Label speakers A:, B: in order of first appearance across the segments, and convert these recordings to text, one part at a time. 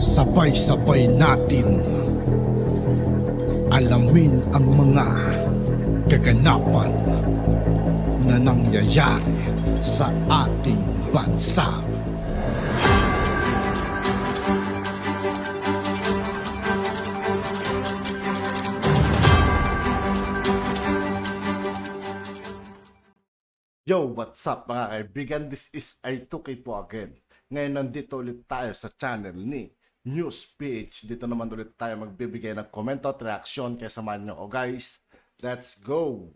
A: Sabay-sabay natin alamin ang mga kaganapan na nangyayari sa ating bansa. Yo, what's up mga kaibigan? This is I2K po again. Ngayon nandito ulit tayo sa channel ni new speech. Dito naman ulit tayo magbibigay ng komento at reaksyon kaya samahan nyo. O guys, let's go!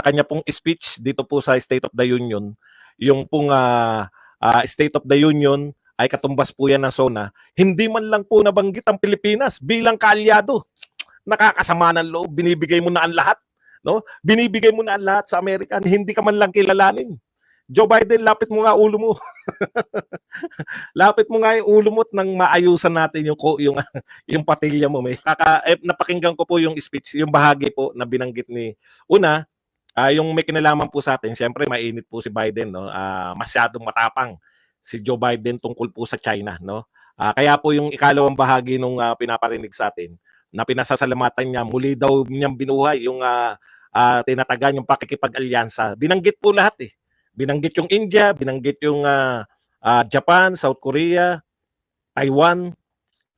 A: kanya pong speech dito po sa State of the Union, yung pong uh, uh, State of the Union ay katumbas po yan ng SONA, hindi man lang po nabanggit ang Pilipinas bilang kaalyado. Nakakasama ng loob, binibigay mo na ang lahat. No? Binibigay mo na lahat sa American, hindi ka man lang kilalanin. Joe Biden, lapit mo nga ulo mo. lapit mo nga yung ulo mo nang maayusan natin yung yung yung patilya mo. May kaka eh, napakinggan ko po yung speech, yung bahagi po na binanggit ni una uh, yung may kinalaman po sa atin. Syempre mainit po si Biden no. Uh, masyadong matapang si Joe Biden tungkol po sa China no. Uh, kaya po yung ikalawang bahagi nung uh, pinaparinig sa atin na pinasasalamatan niya. Muli daw niyang binuhay yung uh, uh, tinatagan yung pakikipag-alyansa. Binanggit po lahat eh. Binanggit yung India, binanggit yung uh, uh, Japan, South Korea, Taiwan,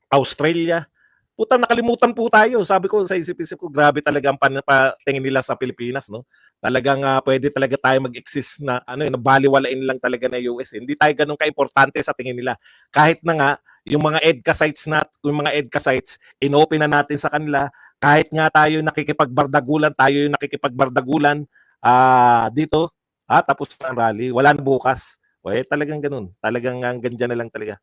A: Australia. Puta, nakalimutan po tayo. Sabi ko sa isip-isip ko, grabe talaga ang patingin nila sa Pilipinas. No? Talagang uh, pwede talaga tayo mag-exist na ano, yun, eh, baliwalain lang talaga na US. Eh. Hindi tayo ganun ka-importante sa tingin nila. Kahit na nga, yung mga EDCA sites nat, yung mga EDCA sites, inopen na natin sa kanila kahit nga tayo nakikipagbardagulan, tayo yung nakikipagbardagulan uh, dito, ha, ah, tapos ang rally, wala na bukas. Well, talagang ganun. Talagang ang dyan na lang talaga.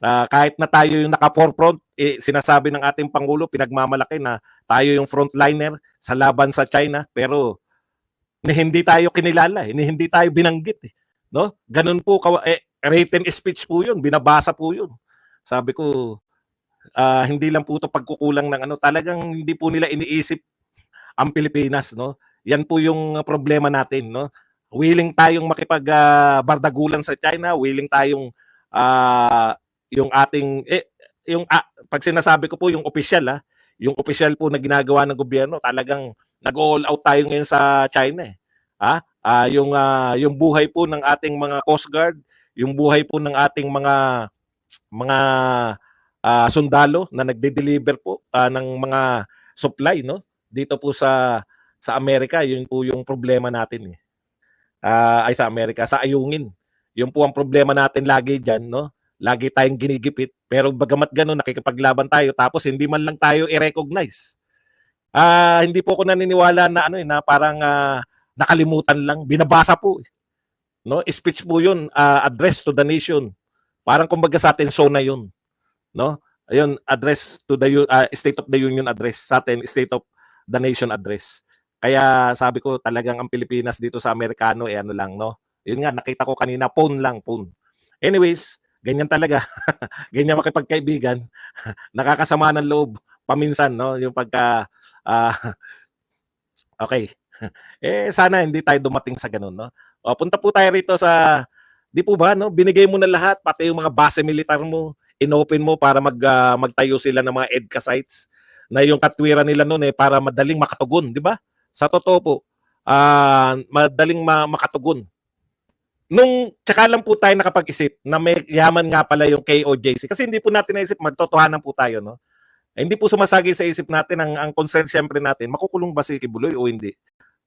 A: Uh, kahit na tayo yung naka-forefront, eh, sinasabi ng ating Pangulo, pinagmamalaki na tayo yung frontliner sa laban sa China, pero ni hindi tayo kinilala, eh, ni hindi tayo binanggit. Eh. No? Ganun po, eh, written speech po yun, binabasa po yun. Sabi ko, uh, hindi lang po ito pagkukulang ng ano, talagang hindi po nila iniisip ang Pilipinas, no? Yan po yung problema natin, no? Willing tayong makipagbardagulan ah, uh, sa China, willing tayong uh, yung ating eh, yung uh, pag sinasabi ko po yung official ah, yung official po na ginagawa ng gobyerno, talagang nag-all out tayo ngayon sa China eh. ha? ah yung uh, yung buhay po ng ating mga coast guard, yung buhay po ng ating mga mga uh, sundalo na nagde-deliver po uh, ng mga supply no dito po sa sa Amerika yun po yung problema natin eh. Uh, ay sa Amerika sa ayungin yun po ang problema natin lagi diyan no lagi tayong ginigipit pero bagamat ganun nakikipaglaban tayo tapos hindi man lang tayo i-recognize ah uh, hindi po ako naniniwala na ano eh, na parang uh, nakalimutan lang binabasa po eh. no speech po yun uh, address to the nation Parang kumbaga sa atin SONA 'yun. No? Ayun, address to the uh, State of the Union address sa atin State of the Nation address. Kaya sabi ko talagang ang Pilipinas dito sa Amerikano eh ano lang no. Yun nga nakita ko kanina phone lang phone. Anyways, ganyan talaga. ganyan makipagkaibigan. Nakakasama ng loob paminsan no yung pagka uh, okay. eh sana hindi tayo dumating sa ganun no. O, punta po tayo rito sa Di po ba, no? Binigay mo na lahat, pati yung mga base militar mo, inopen mo para mag, uh, magtayo sila ng mga EDCA sites na yung katwira nila noon eh, para madaling makatugon, di ba? Sa totoo po, uh, madaling ma- makatugon. Nung, tsaka lang po tayo nakapag-isip na may yaman nga pala yung KOJC. Kasi hindi po natin naisip, magtotohanan po tayo, no? Eh, hindi po sumasagi sa isip natin ang, ang concern syempre natin, makukulong ba si Kibuloy o hindi?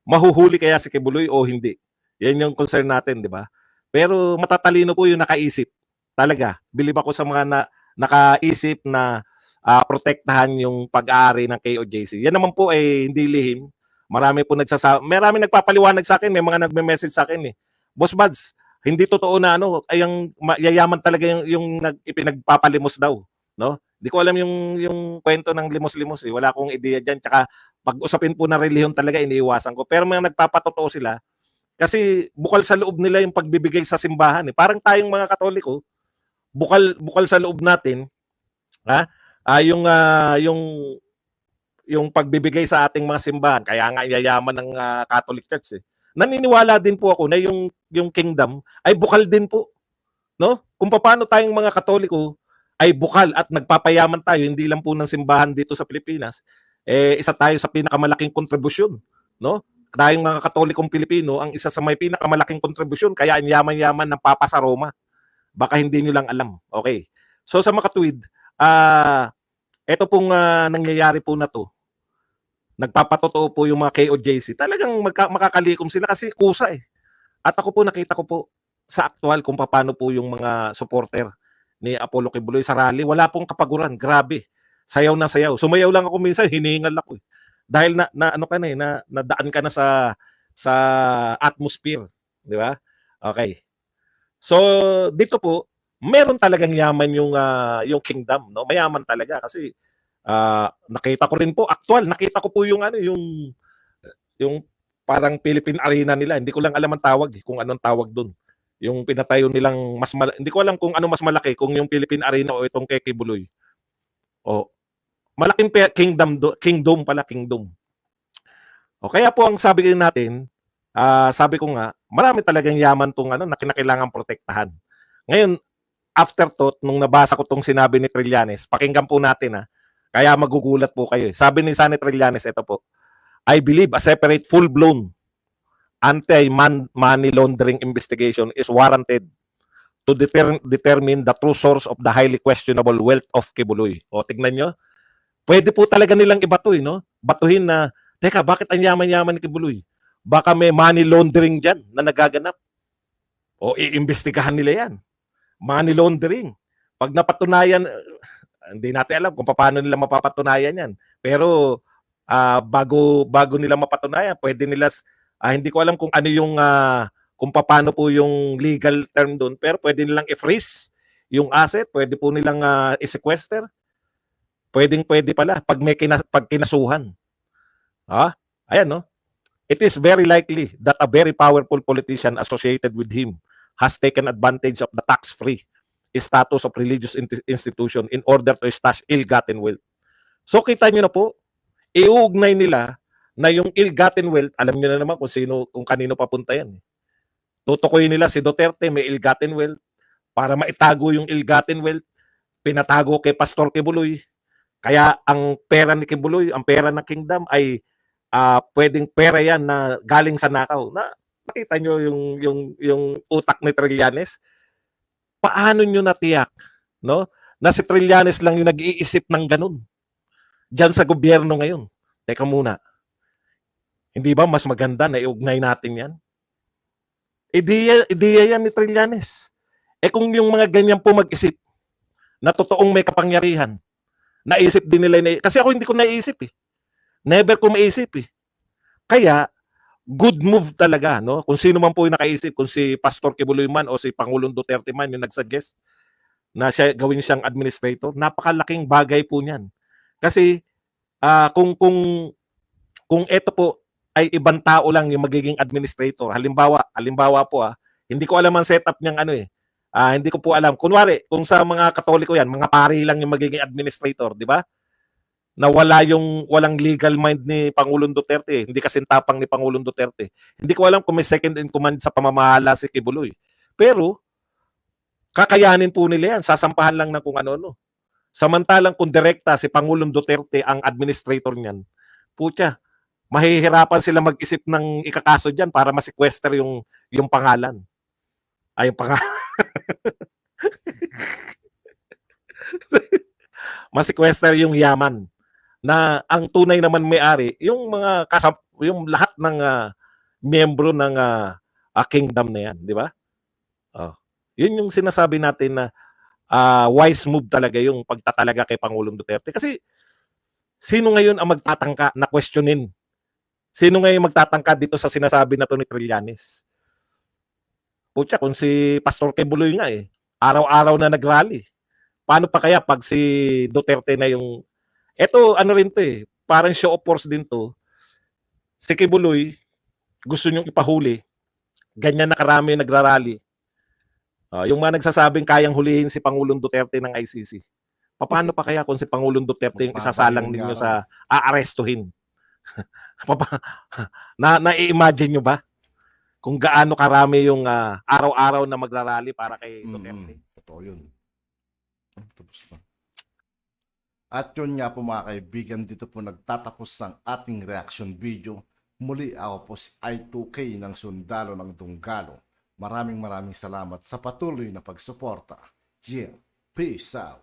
A: Mahuhuli kaya si Kibuloy o hindi? Yan yung concern natin, di ba? Pero matatalino po yung nakaisip. Talaga, bilib ako sa mga na, nakaisip na uh, protektahan yung pag-aari ng KOJC. Yan naman po ay eh, hindi lihim. Marami po nagsasabi, marami nagpapaliwanag sa akin, may mga nagme-message sa akin eh. Boss Buds, hindi totoo na ano, ay yung yayaman talaga yung, yung nag, ipinagpapalimos daw, no? Hindi ko alam yung yung kwento ng limos-limos eh. Wala akong ideya diyan. Tsaka pag-usapin po ng relihiyon talaga iniiwasan ko. Pero mga nagpapatotoo sila, kasi bukal sa loob nila yung pagbibigay sa simbahan eh. Parang tayong mga Katoliko, bukal bukal sa loob natin, ha? Ah, yung uh, yung yung pagbibigay sa ating mga simbahan. Kaya nga yayaman ng uh, Catholic Church eh. Naniniwala din po ako na yung yung kingdom ay bukal din po. No? Kung paano tayong mga Katoliko ay bukal at nagpapayaman tayo hindi lang po ng simbahan dito sa Pilipinas, eh isa tayo sa pinakamalaking kontribusyon, no? tayong mga katolikong Pilipino, ang isa sa may pinakamalaking kontribusyon, kaya ang yaman-yaman ng Papa sa Roma. Baka hindi nyo lang alam. Okay. So sa mga katwid, uh, ah, ito pong uh, nangyayari po na to, nagpapatotoo po yung mga KOJC, talagang magka- makakalikom sila kasi kusa eh. At ako po nakita ko po sa aktual kung paano po yung mga supporter ni Apollo Kibuloy sa rally. Wala pong kapaguran. Grabe. Sayaw na sayaw. Sumayaw lang ako minsan, hinihingal ako eh dahil na, na ano ka na eh, na, nadaan ka na sa sa atmosphere, di ba? Okay. So dito po, meron talagang yaman yung uh, yung kingdom, no? Mayaman talaga kasi uh, nakita ko rin po actual, nakita ko po yung ano yung yung parang Philippine Arena nila. Hindi ko lang alam ang tawag, eh, kung anong tawag doon. Yung pinatayo nilang mas malaki. hindi ko alam kung ano mas malaki, kung yung Philippine Arena o itong Keke Buloy. O malaking kingdom kingdom pala kingdom. O kaya po ang sabi natin, uh, sabi ko nga, marami talagang yaman tong ano na kinakailangan protektahan. Ngayon, after afterthought nung nabasa ko tong sinabi ni Trillanes, pakinggan po natin ha. Ah. Kaya magugulat po kayo. Sabi ni Sunny Trillanes, ito po. I believe a separate full-blown anti-money laundering investigation is warranted to deter- determine the true source of the highly questionable wealth of Kibuloy. O, tignan nyo, pwede po talaga nilang ibato, eh, no? Batuhin na, teka, bakit ang yaman-yaman ni Kibuloy? Baka may money laundering dyan na nagaganap. O iimbestigahan nila yan. Money laundering. Pag napatunayan, eh, hindi natin alam kung paano nila mapapatunayan yan. Pero uh, bago bago nila mapatunayan, pwede nila uh, hindi ko alam kung ano yung uh, kung paano po yung legal term doon, pero pwede nilang i-freeze yung asset, pwede po nilang uh, i-sequester, Pwedeng-pwede pala pag may kinas- pag kinasuhan. Ha? Ayan, no? It is very likely that a very powerful politician associated with him has taken advantage of the tax-free status of religious institution in order to stash ill-gotten wealth. So kita niyo na po, iugnay nila na yung ill-gotten wealth, alam niyo na naman kung, sino, kung kanino papunta yan. Eh. Tutukoy nila si Duterte, may ill-gotten wealth. Para maitago yung ill-gotten wealth, pinatago kay Pastor Kibuloy. Kaya ang pera ni Kibuloy, ang pera ng kingdom ay uh, pwedeng pera yan na galing sa nakaw. Na makita nyo yung yung yung utak ni Trillanes. Paano nyo natiyak, no? Na si Trillanes lang yung nag-iisip ng ganun. Diyan sa gobyerno ngayon. Teka muna. Hindi ba mas maganda na iugnay natin yan? Ideya, ideya yan ni Trillanes. Eh kung yung mga ganyan po mag-isip na totoong may kapangyarihan, Naisip din nila. kasi ako hindi ko naisip eh. Never ko maisip eh. Kaya, good move talaga, no? Kung sino man po yung nakaisip, kung si Pastor Kibuloy man o si Pangulong Duterte man yung nagsuggest na siya gawin siyang administrator, napakalaking bagay po niyan. Kasi uh, kung kung kung ito po ay ibang tao lang yung magiging administrator. Halimbawa, halimbawa po ah, hindi ko alam ang setup niyang ano eh. Uh, hindi ko po alam. Kunwari, kung sa mga Katoliko yan, mga pari lang yung magiging administrator, di ba? Na wala yung walang legal mind ni Pangulong Duterte. Hindi kasi tapang ni Pangulong Duterte. Hindi ko alam kung may second in command sa pamamahala si Kibuloy. Pero, kakayanin po nila yan. Sasampahan lang ng kung ano-ano. Samantalang kung direkta si Pangulong Duterte ang administrator niyan, putya, mahihirapan sila mag-isip ng ikakaso diyan para ma-sequester yung, yung pangalan. Ay, yung pangalan. ma yung yaman na ang tunay naman may-ari yung mga kasap yung lahat ng uh, miyembro ng uh, uh, kingdom na yan, di ba? Oh. Yun yung sinasabi natin na uh, wise move talaga yung pagtatalaga kay Pangulong Duterte kasi sino ngayon ang magtatangka na questionin? Sino ngayon magtatangka dito sa sinasabi na to ni Trillanes? Putya, kung si Pastor Kebuloy nga eh, araw-araw na nagrally. Paano pa kaya pag si Duterte na yung... Ito, ano rin to eh, parang show of force din to. Si Kebuloy, gusto niyong ipahuli. Ganyan na karami nagrarally. Uh, yung mga nagsasabing kayang hulihin si Pangulong Duterte ng ICC. Paano pa kaya kung si Pangulong Duterte yung isasalang ninyo sa aarestuhin? na, na-imagine nyo ba? kung gaano karami yung uh, araw-araw na magrarally para kay Duterte. Mm, totoo yun. Ah, tapos na. At yun nga po mga kaibigan, dito po nagtatapos ang ating reaction video. Muli ako po si I2K ng Sundalo ng Dunggalo. Maraming maraming salamat sa patuloy na pagsuporta. Yeah, peace out.